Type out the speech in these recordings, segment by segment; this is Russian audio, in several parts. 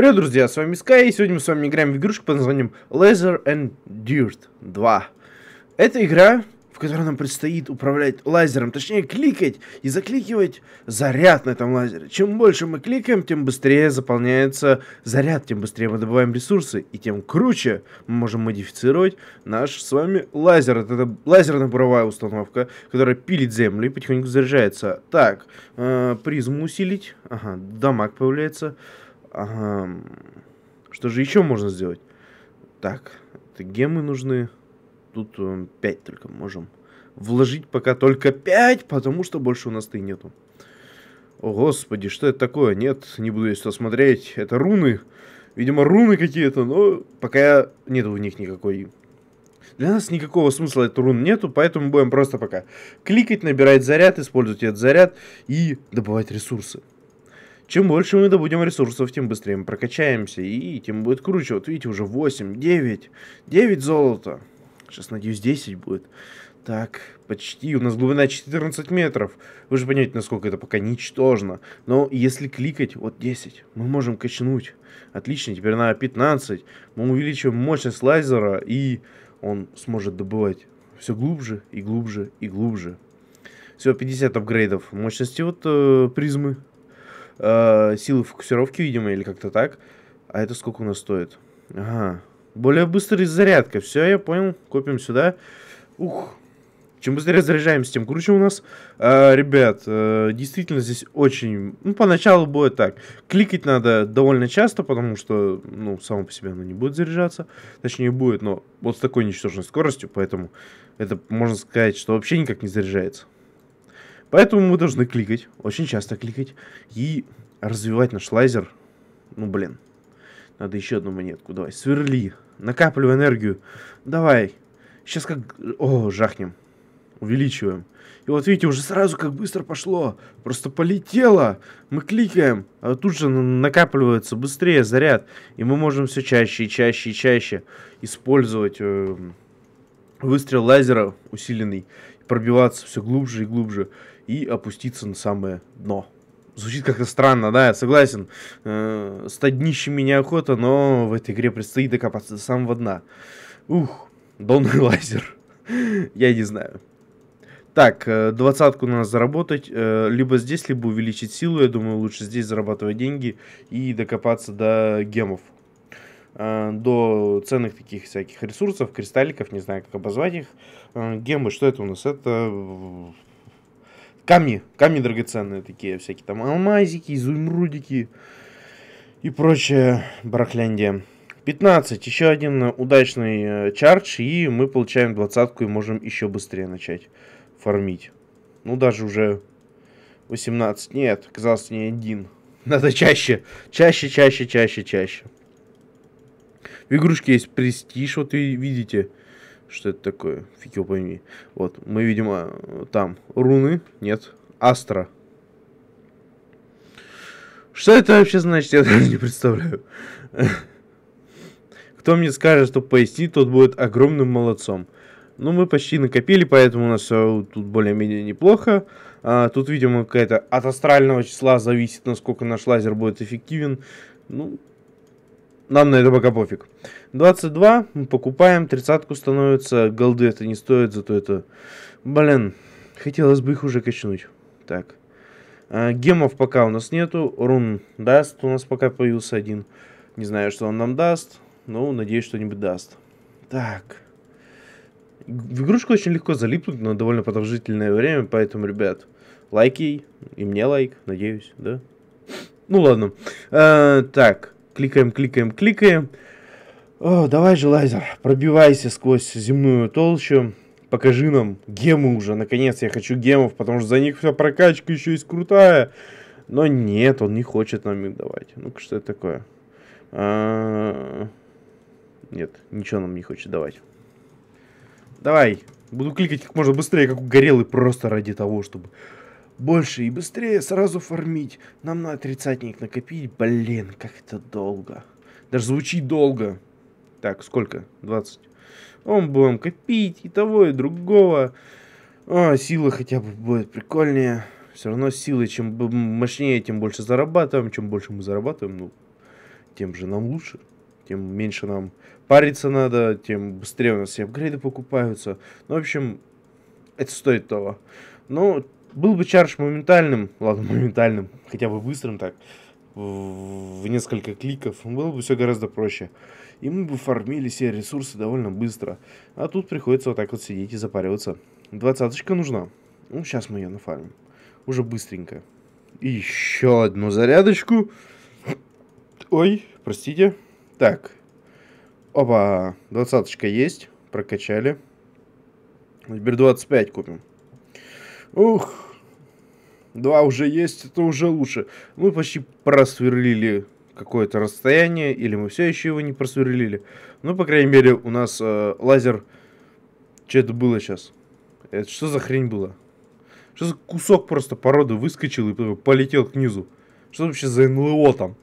Привет, друзья, с вами Sky, и сегодня мы с вами играем в игрушку под названием Laser and Dirt 2. Это игра, в которой нам предстоит управлять лазером, точнее кликать и закликивать заряд на этом лазере. Чем больше мы кликаем, тем быстрее заполняется заряд, тем быстрее мы добываем ресурсы, и тем круче мы можем модифицировать наш с вами лазер. Это лазерная буровая установка, которая пилит землю и потихоньку заряжается. Так, э, призму усилить, ага, дамаг появляется. Ага. Что же еще можно сделать? Так, это гемы нужны. Тут 5 э, только можем. Вложить пока только 5, потому что больше у нас ты нету. О, господи, что это такое? Нет, не буду я сюда смотреть. Это руны. Видимо, руны какие-то, но пока нету в них никакой для нас никакого смысла эту рун нету, поэтому будем просто пока кликать, набирать заряд, использовать этот заряд и добывать ресурсы. Чем больше мы добудем ресурсов, тем быстрее мы прокачаемся, и тем будет круче. Вот видите, уже 8, 9, 9 золота. Сейчас, надеюсь, 10 будет. Так, почти. У нас глубина 14 метров. Вы же понимаете, насколько это пока ничтожно. Но если кликать, вот 10, мы можем качнуть. Отлично, теперь на 15. Мы увеличиваем мощность лазера, и он сможет добывать все глубже и глубже и глубже. Все, 50 апгрейдов мощности вот э, призмы э, силы фокусировки, видимо, или как-то так. А это сколько у нас стоит? Ага. Более быстрая зарядка. Все, я понял. Копим сюда. Ух. Чем быстрее заряжаемся, тем круче у нас. А, ребят, э, действительно здесь очень... Ну, поначалу будет так. Кликать надо довольно часто, потому что, ну, само по себе оно не будет заряжаться. Точнее, будет, но вот с такой ничтожной скоростью, поэтому это, можно сказать, что вообще никак не заряжается. Поэтому мы должны кликать, очень часто кликать, и развивать наш лазер. Ну, блин, надо еще одну монетку, давай, сверли, накапливай энергию, давай. Сейчас как... О, жахнем, увеличиваем. И вот видите, уже сразу как быстро пошло, просто полетело. Мы кликаем, а тут же накапливается быстрее заряд, и мы можем все чаще и чаще и чаще использовать... Э, выстрел лазера усиленный, пробиваться все глубже и глубже и опуститься на самое дно. Звучит как-то странно, да, я согласен. Э, стать днищем неохота, но в этой игре предстоит докопаться до самого дна. Ух, донный лазер. я не знаю. Так, э, двадцатку надо заработать, э, либо здесь, либо увеличить силу, я думаю, лучше здесь зарабатывать деньги и докопаться до гемов, э, до ценных таких всяких ресурсов, кристалликов, не знаю, как обозвать их. Гемы, что это у нас? Это камни, камни драгоценные такие, всякие там алмазики, изумрудики и прочее барахляндия. 15, еще один э, удачный э, чардж, и мы получаем двадцатку и можем еще быстрее начать фармить. Ну, даже уже 18, нет, казалось, не один. Надо чаще, чаще, чаще, чаще, чаще. В игрушке есть престиж, вот вы видите. Что это такое? Фиг его пойми. Вот, мы, видимо, там руны. Нет, астра. Что это вообще значит, я даже не представляю. Кто мне скажет, что пояснит, тот будет огромным молодцом. Ну, мы почти накопили, поэтому у нас все тут более-менее неплохо. А, тут, видимо, какая-то от астрального числа зависит, насколько наш лазер будет эффективен. Ну, нам на это пока пофиг. 22 мы покупаем, тридцатку становится. Голды это не стоит, зато это... Блин, хотелось бы их уже качнуть. Так. А, гемов пока у нас нету. Рун даст, у нас пока появился один. Не знаю, что он нам даст, но надеюсь, что-нибудь даст. Так. В игрушку очень легко залипнуть на довольно продолжительное время, поэтому, ребят, лайки, и мне лайк, надеюсь, да? Ну ладно. А, так. Кликаем, кликаем, кликаем. О, давай же, лазер, пробивайся сквозь земную толщу. Покажи нам гемы уже. Наконец, я хочу гемов, потому что за них вся прокачка еще есть крутая. Но нет, он не хочет нам их давать. Ну-ка, что это такое? А -а -а нет, ничего нам не хочет давать. Давай, буду кликать как можно быстрее, как угорелый, просто ради того, чтобы больше и быстрее сразу фармить. Нам на тридцатник накопить. Блин, как это долго. Даже звучит долго. Так, сколько? 20. Он будем копить и того, и другого. А, сила хотя бы будет прикольнее. Все равно силы, чем мощнее, тем больше зарабатываем. Чем больше мы зарабатываем, ну, тем же нам лучше. Тем меньше нам париться надо, тем быстрее у нас все апгрейды покупаются. Ну, в общем, это стоит того. Ну, был бы чардж моментальным, ладно, моментальным, хотя бы быстрым так, в несколько кликов, было бы все гораздо проще. И мы бы фармили все ресурсы довольно быстро. А тут приходится вот так вот сидеть и запариваться. Двадцаточка нужна. Ну, сейчас мы ее нафармим. Уже быстренько. И еще одну зарядочку. Ой, простите. Так. Опа, двадцаточка есть. Прокачали. Теперь 25 купим. Ух, два уже есть, это уже лучше. Мы почти просверлили какое-то расстояние, или мы все еще его не просверлили. Ну, по крайней мере, у нас э, лазер... Что это было сейчас? Это что за хрень было? Что за кусок просто породы выскочил и полетел к низу? Что вообще за НЛО там?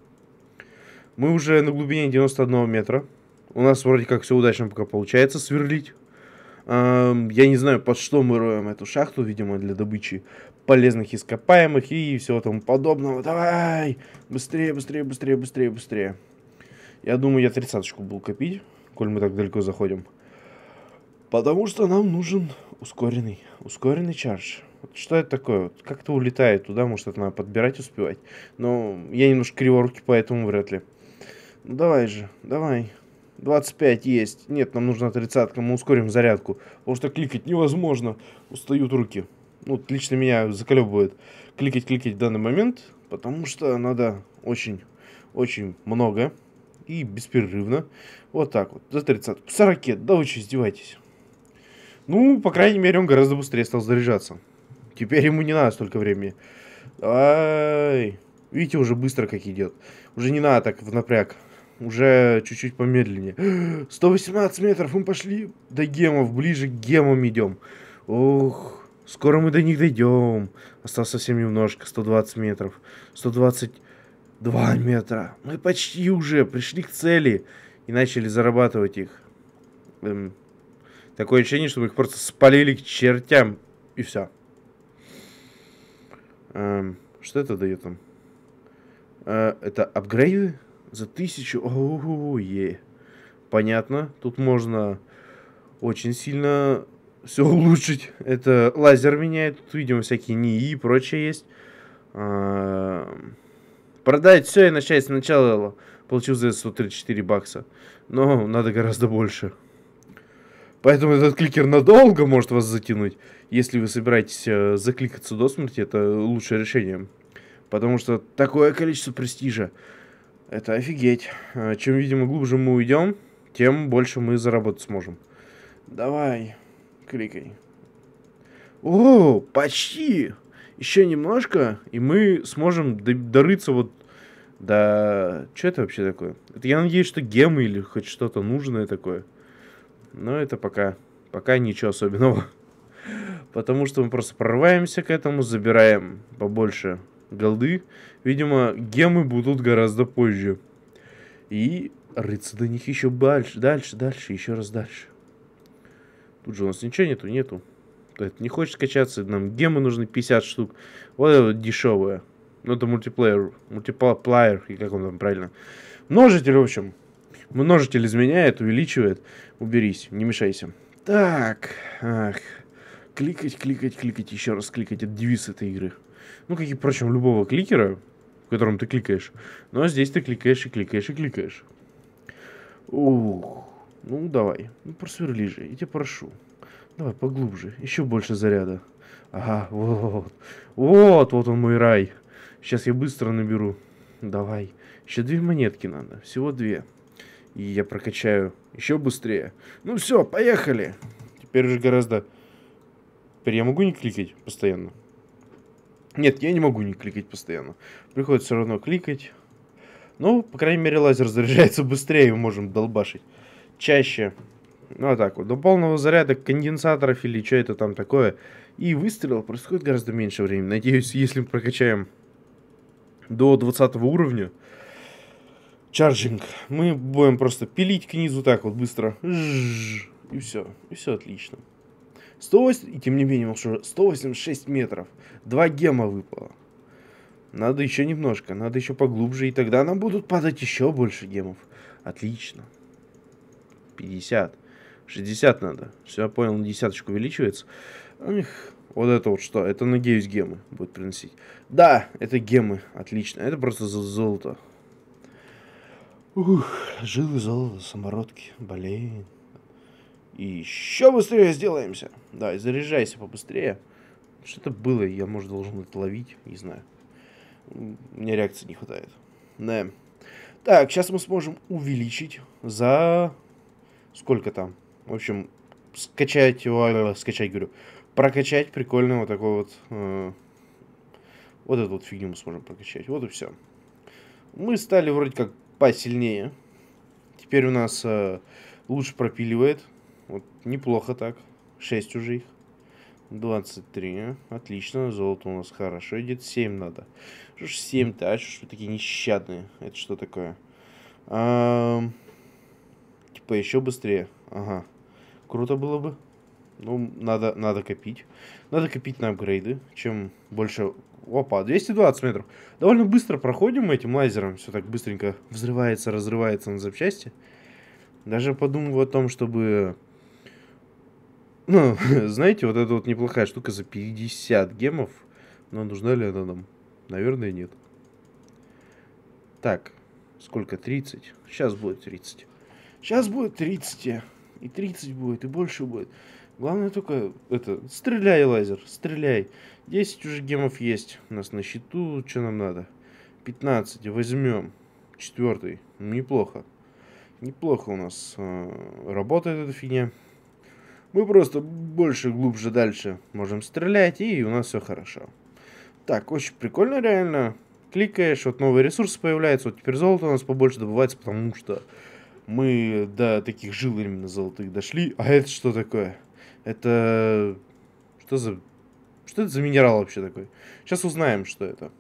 Мы уже на глубине 91 метра. У нас вроде как все удачно пока получается сверлить. Я не знаю, под что мы роем эту шахту, видимо, для добычи полезных ископаемых и всего тому подобного. Давай! Быстрее, быстрее, быстрее, быстрее, быстрее. Я думаю, я тридцаточку буду копить, коль мы так далеко заходим. Потому что нам нужен ускоренный, ускоренный чардж. что это такое? Как-то улетает туда, может, это надо подбирать, успевать. Но я немножко криворуки, поэтому вряд ли. Ну, давай же, давай. 25 есть. Нет, нам нужна тридцатка мы ускорим зарядку. Потому что кликать невозможно, устают руки. Ну, лично меня заколебывает кликать, кликать в данный момент, потому что надо очень, очень много и беспрерывно. Вот так вот, за 30. 40, да вы что, издеваетесь? Ну, по крайней мере, он гораздо быстрее стал заряжаться. Теперь ему не надо столько времени. Ай, видите, уже быстро как идет. Уже не надо так в напряг. Уже чуть-чуть помедленнее. 118 метров, мы пошли до гемов, ближе к гемам идем. Ух, скоро мы до них дойдем. Осталось совсем немножко, 120 метров. 122 метра. Мы почти уже пришли к цели и начали зарабатывать их. Эм, такое ощущение, что мы их просто спалили к чертям. И все. Эм, что это дает нам? Э, это апгрейды? За тысячу? е понятно. Тут можно очень сильно все улучшить. Это лазер меняет. Тут, видимо, всякие НИИ и прочее есть. А, продать все и начать сначала. Получил за 134 бакса. Но надо гораздо больше. Поэтому этот кликер надолго может вас затянуть. Если вы собираетесь э, закликаться до смерти, это лучшее решение. Потому что такое количество престижа. Это офигеть. Э, чем, видимо, глубже мы уйдем, тем больше мы заработать сможем. Давай, кликай. О, почти! Еще немножко, и мы сможем дорыться вот до... Что это вообще такое? Это я надеюсь, что гемы или хоть что-то нужное такое. Но это пока... Пока ничего особенного. Потому что мы просто прорываемся к этому, забираем побольше голды. Видимо, гемы будут гораздо позже. И рыться до них еще дальше, дальше, дальше, еще раз дальше. Тут же у нас ничего нету, нету. Это не хочет качаться, нам гемы нужны 50 штук. Вот это вот дешевое. Ну, это мультиплеер, мультиплеер, и как он там правильно. Множитель, в общем. Множитель изменяет, увеличивает. Уберись, не мешайся. Так, ах. Кликать, кликать, кликать, еще раз кликать. Это девиз этой игры. Ну, как и, впрочем, любого кликера, в котором ты кликаешь. Но здесь ты кликаешь и кликаешь и кликаешь. Ух, ну давай, ну просверли же, я тебя прошу. Давай поглубже, еще больше заряда. Ага, вот, вот, вот он мой рай. Сейчас я быстро наберу. Давай, еще две монетки надо, всего две. И я прокачаю еще быстрее. Ну все, поехали. Теперь уже гораздо... Теперь я могу не кликать постоянно? Нет, я не могу не кликать постоянно. Приходится все равно кликать. Ну, по крайней мере, лазер заряжается быстрее, мы можем долбашить. Чаще. Ну, вот так вот. До полного заряда конденсаторов или что это там такое. И выстрел происходит гораздо меньше времени. Надеюсь, если мы прокачаем до 20 уровня чарджинг, мы будем просто пилить к низу так вот быстро. И все. И все отлично. 108, и тем не менее, уже 186 метров. Два гема выпало. Надо еще немножко, надо еще поглубже, и тогда нам будут падать еще больше гемов. Отлично. 50. 60 надо. Все, понял, на десяточку увеличивается. Эх, вот это вот что? Это, надеюсь, гемы будет приносить. Да, это гемы. Отлично. Это просто золото. Ух, жилы золото, самородки. Блин. И еще быстрее сделаемся. Давай, заряжайся побыстрее. Что-то было, я, может, должен это ловить, не знаю. Мне реакции не хватает. Да. Так, сейчас мы сможем увеличить за... Сколько там? В общем, скачать... его, э, скачать, говорю. Прокачать прикольно вот такой вот... Э, вот эту вот фигню мы сможем прокачать. Вот и все. Мы стали вроде как посильнее. Теперь у нас э, лучше пропиливает. Вот неплохо так. 6 уже их. 23. Отлично. Золото у нас хорошо идет. 7 надо. Что ж 7-то? А что ж такие нещадные? Это что такое? А, типа еще быстрее. Ага. Круто было бы. Ну, надо, надо копить. Надо копить на апгрейды. Чем больше... Опа, 220 метров. Довольно быстро проходим мы этим лазером. Все так быстренько взрывается, разрывается на запчасти. Даже подумываю о том, чтобы ну, знаете, вот эта вот неплохая штука за 50 гемов. Но нужна ли она нам? Наверное, нет. Так, сколько? 30. Сейчас будет 30. Сейчас будет 30. И 30 будет, и больше будет. Главное только это... Стреляй, лазер, стреляй. 10 уже гемов есть у нас на счету. Что нам надо? 15. Возьмем. Четвертый. Неплохо. Неплохо у нас э, работает эта фигня. Мы просто больше, глубже, дальше можем стрелять, и у нас все хорошо. Так, очень прикольно реально. Кликаешь, вот новые ресурсы появляются, вот теперь золото у нас побольше добывается, потому что мы до таких жил именно золотых дошли. А это что такое? Это... Что за... Что это за минерал вообще такой? Сейчас узнаем, что это.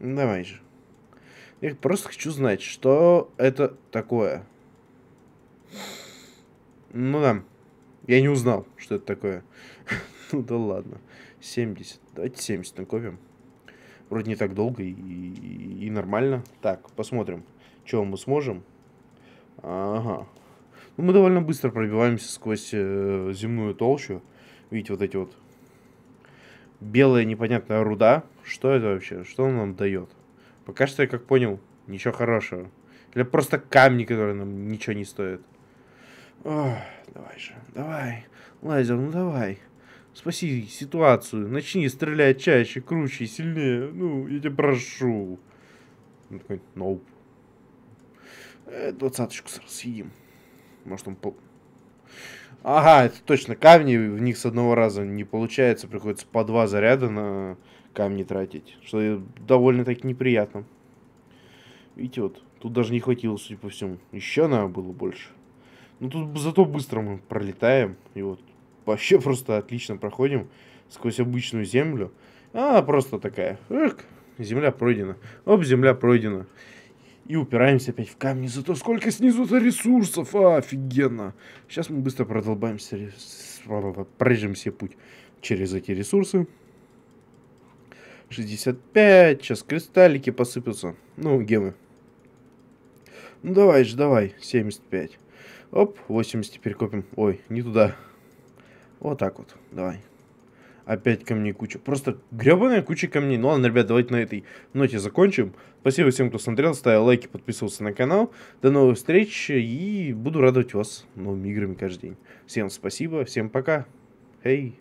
Давай же. Я просто хочу знать, что это такое. Ну да. Я не узнал, что это такое. ну да ладно. 70. Давайте 70 накопим. Вроде не так долго и, и, и нормально. Так, посмотрим, чего мы сможем. Ага. Ну, мы довольно быстро пробиваемся сквозь э, земную толщу. Видите, вот эти вот белая непонятная руда. Что это вообще? Что он нам дает? Пока что, я как понял, ничего хорошего. Или просто камни, которые нам ничего не стоят. Ох, давай же, давай. Лазер, ну давай. Спаси ситуацию. Начни стрелять чаще, круче, сильнее. Ну, я тебя прошу. Он такой, ноуп. Э, двадцаточку сразу съедим. Может он пол... Ага, это точно камни, в них с одного раза не получается, приходится по два заряда на камни тратить, что довольно-таки неприятно. Видите, вот, тут даже не хватило, судя по всему. Еще надо было больше. Но ну, тут зато быстро мы пролетаем. И вот вообще просто отлично проходим сквозь обычную землю. А просто такая. Эх, земля пройдена. Оп, земля пройдена. И упираемся опять в камни. Зато сколько снизу-то ресурсов. А, офигенно. Сейчас мы быстро продолбаемся. Прорежем себе путь через эти ресурсы. 65. Сейчас кристаллики посыпятся. Ну, гемы. Ну, давай же, давай. 75. Оп, 80 теперь копим. Ой, не туда. Вот так вот, давай. Опять камней куча. Просто гребаная куча камней. Ну ладно, ребят, давайте на этой ноте закончим. Спасибо всем, кто смотрел, ставил лайки, подписывался на канал. До новых встреч и буду радовать вас новыми играми каждый день. Всем спасибо, всем пока. Эй.